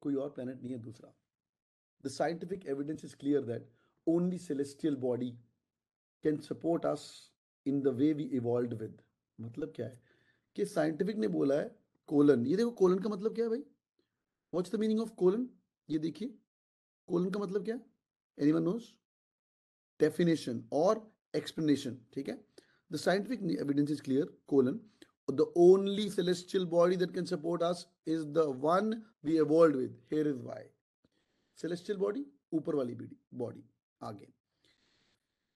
कोई और प्लैनेट नहीं है दूसरा. The scientific evidence is clear that only celestial body can support us in the way we evolve with मतलब क्या है कि साइंटिफिक ने बोला है कोलन ये देखो कोलन का मतलब क्या है भाई what the meaning of colon ये देखिए कोलन का मतलब क्या है वन नोज डेफिनेशन और एक्सप्लेनेशन ठीक है The scientific evidence is clear, colon. The only celestial body that can support us is the one we evolved with. Here is why. Celestial body, upper wali body, again.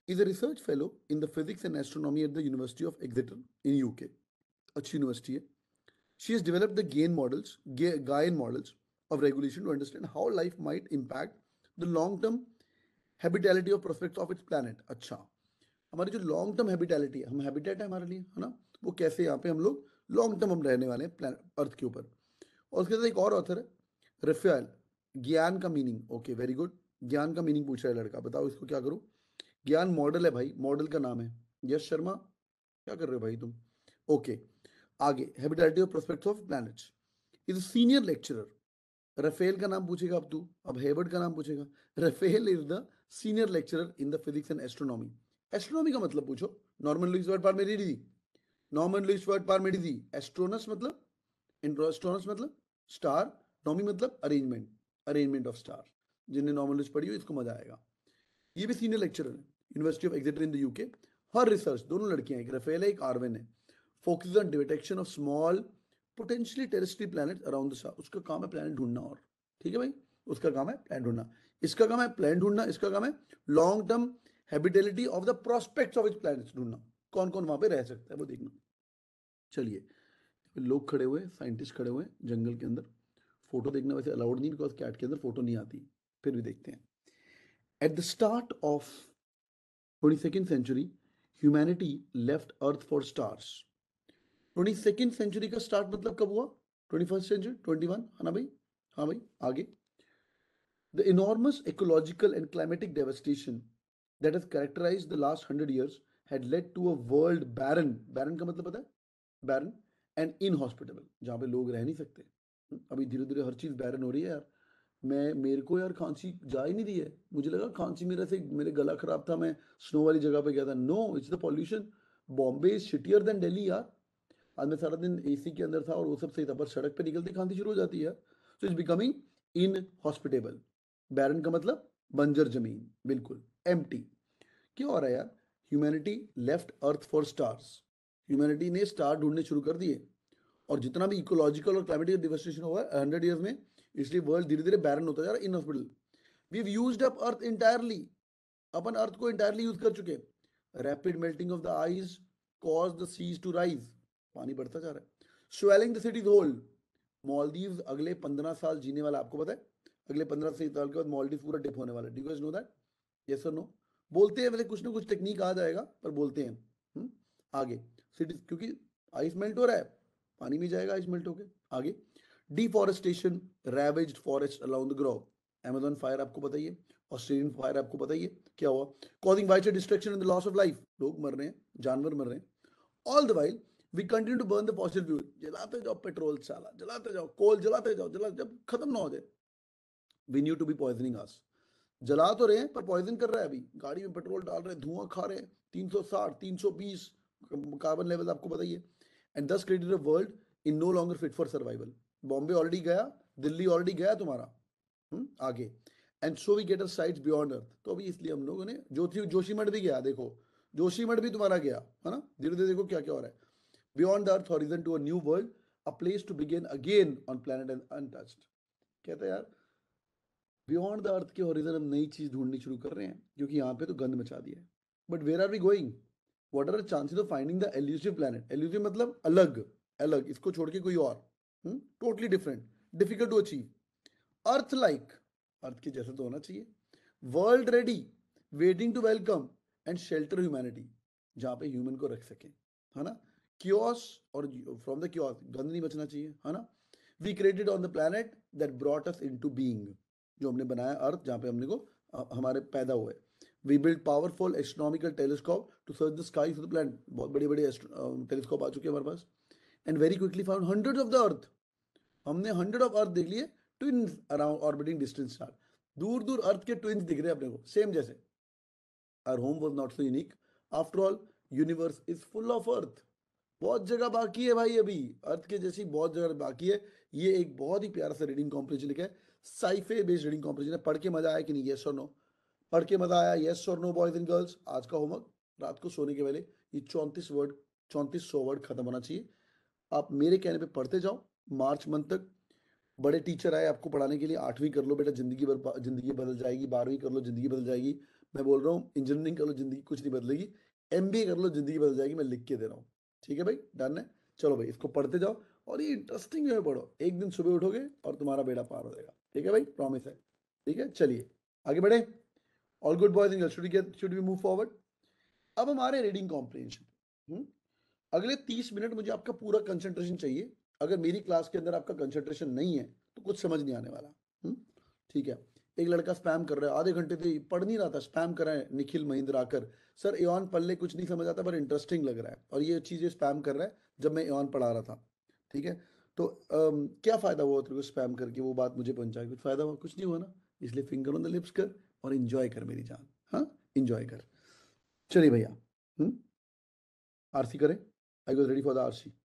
Is a research fellow in the physics and astronomy at the University of Exeter in UK. Achi university She has developed the gain models, gain models of regulation to understand how life might impact the long-term habitability of prospects of its planet. अच्छा. हमारी जो long term हैबिटैलिटी है हम habitat है हमारे लिए है ना वो कैसे यहाँ पे हम लोग लॉन्ग टर्म हम रहने वाले हैं अर्थ के ऊपर और उसके साथ एक और ऑथर है रफेल ज्ञान का मीनिंग ओके वेरी गुड ज्ञान का मीनिंग पूछ रहा है लड़का बताओ इसको क्या करूँ ज्ञान मॉडल है भाई मॉडल का नाम है यश शर्मा क्या कर रहे हो भाई तुम ओके आगे हैबिटैलिटी और prospect of planet is senior lecturer Raphael का नाम पूछेगा अब तू अब हेबर्ट का नाम पूछेगा Raphael is the senior lecturer in the physics and astronomy astronomy का मतलब पूछो Norman Lewis word power power made easy Norman Lewis word power power made easy एस्ट्रोनस मतलब इंट्रोस्ट्रोनस मतलब स्टार नॉमी मतलब अरेंजमेंट अरेंजमेंट ऑफ स्टार जिन्हें नॉर्मन लुइस पढ़ी हो इसको मजा आएगा ये भी सीनियर लेक्चरर है university of Exeter in the UK her research दोनों लड़कियां एक रफेल है एक आरवेन है focus on detection of small potentially terrestrial planet around the उसका काम है प्लैनेट ढूंढना और ठीक है भाई उसका काम है प्लान ढूंढना इसका काम है प्लान ढूंढना इसका काम है long term habitability of the prospect of इस प्लैनेट्स ढूंढना कौन कौन वहां पे रह सकता है वो देखना चलिए लोग खड़े हुए साइंटिस्ट खड़े हुए जंगल के अंदर फोटो देखना वैसे अलाउड नहीं बिकॉज कैट के अंदर फोटो नहीं आती फिर भी देखते हैं at the start of twenty second century humanity left earth for stars twenty second century का स्टार्ट मतलब कब हुआ twenty first century twenty one है ना भाई हाँ भाई आगे the enormous ecological and climatic devastation that has characterized the last 100 years had led to a world barren barren का मतलब पता है barren and inhospitable जहाँ पे लोग रह नहीं सकते हम्म, अभी धीरे धीरे हर चीज़ बैरन हो रही है यार मैं मेरे को यार खांसी जा ही नहीं रही है मुझे लगा खांसी मेरा से मेरे गला खराब था मैं स्नो वाली जगह पे गया था no it's the pollution Bombay is shittier than Delhi यार आज मैं सारा दिन एसी के अंदर था और वो सब सही था पर सड़क पे निकलते खांसी शुरू हो जाती है so it's becoming inhospitable barren का मतलब बंजर जमीन बिल्कुल एम क्यों आ रहा है यार humanity left earth for stars humanity ने स्टार ढूंढने शुरू कर दिए और जितना भी इकोलॉजिकल और क्लाइमेटिक डिवेस्टेशन हुआ है हंड्रेड ईयर्स में इसलिए वर्ल्ड धीरे धीरे बैरन होता जा रहा है inhospitable we have used up earth entirely अपन अर्थ को इंटायरली यूज कर चुके rapid melting of the ice cause the seas to rise पानी बढ़ता जा रहा है swelling the cities whole Maldives अगले पंद्रह साल जीने वाला आपको पता है अगले पंद्रह साल के बाद मॉलदीव पूरा डिप होने वाला है डू नो दैट ये सर नो बोलते हैं वैसे कुछ ना कुछ टेक्निक आ जाएगा पर बोलते हैं हुँ? हम्म? आगे सिटीज क्योंकि आइस मेल्ट हो रहा है पानी में जाएगा आइस मेल्ट होके आगे deforestation ravages forest around the globe Amazon fire आपको बताइए ऑस्ट्रेलियन फायर आपको बताइए क्या हुआ causing wider destruction in the loss of life लोग मर रहे हैं जानवर मर रहे हैं all the while we continue to burn the fossil fuel जलाते जाओ पेट्रोल चाला जलाते जाओ कोल जलाते जाओ जला जब खत्म ना हो जाए we knew to be poisoning us जला तो रहे हैं पर पॉइजन कर रहा है अभी गाड़ी में पेट्रोल डाल रहे हैं धुआं खा रहे हैं तीन सौ साठ तीन सौ बीस कार्बन लेवल आपको बताइए and this credit of world in no longer fit for survival Bombay already गया दिल्ली ऑलरेडी गया तुम्हारा हुँ? हम्म, आगे and so we get our sight beyond earth तो अभी इसलिए हम लोगों ने ज्योति जोशीमठ भी गया देखो जोशीमठ भी तुम्हारा गया है ना धीरे धीरे देखो क्या क्या हो रहा है beyond earth horizon to a new world a place to begin again on planet and untouched कहते यार बियॉन्ड द अर्थ के हॉरिजन हम नई चीज ढूंढनी शुरू कर रहे हैं क्योंकि यहाँ पे तो गंद मचा दिया है but where are we going what are chances of finding the elusive planet elusive मतलब अलग अलग इसको छोड़ के कोई और totally different difficult to achieve earth like earth के जैसा तो होना चाहिए world ready waiting to welcome and shelter humanity जहाँ पे ह्यूमन को रख सकें है ना क्योस और फ्रॉम द क्योस गंद नहीं बचना चाहिए है ना we created on the planet that brought us into being जो हमने बनाया अर्थ जहाँ पे हमने को हमारे पैदा हुए we build powerful astronomical telescope to search the sky for the plan बहुत बड़े बड़े टेलीस्कोप आ चुके हैं हमारे पास and very quickly found hundred of the earth हमने हंड्रेड ऑफ अर्थ देख लिए twin around orbiting distance star दूर दूर अर्थ के ट्विन दिख रहे हैं अपने को सेम जैसे our home was not so unique after all universe is full of earth बहुत जगह बाकी है भाई अभी अर्थ के जैसी बहुत जगह बाकी है ये एक बहुत ही प्यारा सा रीडिंग कॉम्पिटिशन लिखा है साइफे बेस्ड रीडिंग कॉम्पिटिशन है पढ़ के मजा आया कि नहीं येस और नो पढ़ के मजा आया यस और नो बॉयज एंड गर्ल्स आज का होमवर्क रात को सोने के पहले ये चौंतीस वर्ड चौंतीस सौ वर्ड खत्म होना चाहिए आप मेरे कहने पर पढ़ते जाओ मार्च मंथ तक बड़े टीचर आए आपको पढ़ाने के लिए आठवीं कर लो बेटा जिंदगी भर जिंदगी बदल जाएगी बारहवीं कर लो जिंदगी बदल जाएगी मैं बोल रहा हूँ इंजीनियरिंग कर लो जिंदगी कुछ नहीं बदलेगी एम कर लो जिंदगी बदल जाएगी मैं लिख के दे रहा हूँ ठीक है भाई डन है चलो भाई इसको पढ़ते जाओ और ये इंटरेस्टिंग है पढ़ो एक दिन सुबह उठोगे और तुम्हारा बेड़ा पार हो जाएगा ठीक है भाई प्रॉमिस है ठीक है चलिए आगे बढ़े all good boys and should get should be move forward अब हमारे रीडिंग कॉम्प्रिहेंशन हम्म? अगले तीस मिनट मुझे आपका पूरा कंसेंट्रेशन चाहिए अगर मेरी क्लास के अंदर आपका कंसेंट्रेशन नहीं है तो कुछ समझ नहीं आने वाला हम्म? ठीक है एक लड़का स्पैम कर रहा है आधे घंटे से पढ़ नहीं रहा था स्पैम कर रहा है निखिल महिंद्र आकर सर एन पल्ले कुछ नहीं समझ आता पर इंटरेस्टिंग लग रहा है और ये चीज़ें स्पैम कर रहा है जब मैं एन पढ़ा रहा था ठीक है तो अम, क्या फ़ायदा हुआ तेरे को स्पैम करके वो बात मुझे पहुंचाई कुछ फ़ायदा हुआ कुछ नहीं हुआ ना इसलिए फिंगर ऑन द लिप्स कर और इन्जॉय कर मेरी जान हाँ इन्जॉय कर चलिए भैया आरसी हम्म? करें I was ready for the RC